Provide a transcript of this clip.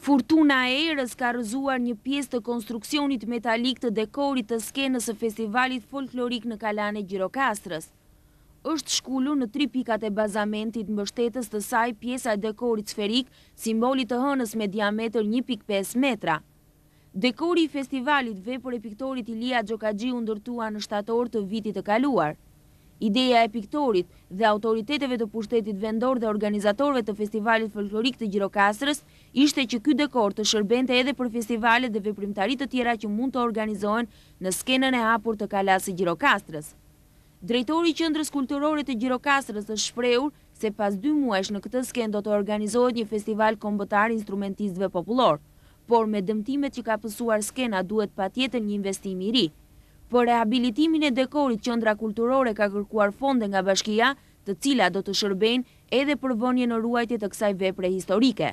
Fortuna e erës ka rëzuar një pjesë të konstruksionit metalik të dekorit të skenës e festivalit folklorik në kalane Gjirokastrës. Êshtë shkullu në tri pikat e bazamentit mështetës të saj pjesa e dekorit sferik, simbolit të hënës me diameter 1.5 metra. Dekori i festivalit vepër e piktorit Ilia Gjokagji undërtua në shtator të vitit të kaluar. Ideja e piktorit dhe autoriteteve të pushtetit vendor dhe organizatorve të festivalit folklorik të Gjirokastrës ishte që ky dekor të shërbente edhe për festivalet dhe veprimtarit të tjera që mund të organizohen në skenën e hapur të kalasë Gjirokastrës. Drejtori qëndrës kulturore të Gjirokastrës është shpreur se pas dy muesh në këtë skenë do të organizohet një festival kombëtar instrumentistve popullor, por me dëmtimet që ka pësuar skena duhet pa tjetën një investimi rritë për po rehabilitimin e dekorit qëndra kulturore ka kërkuar fonde nga bashkia të cila do të shërben edhe për vënje në ruajtje të kësaj vepre historike.